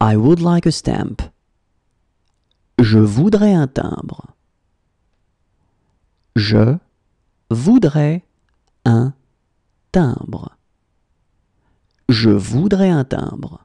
I would like a stamp. Je voudrais un timbre. Je voudrais un timbre. Je voudrais un timbre.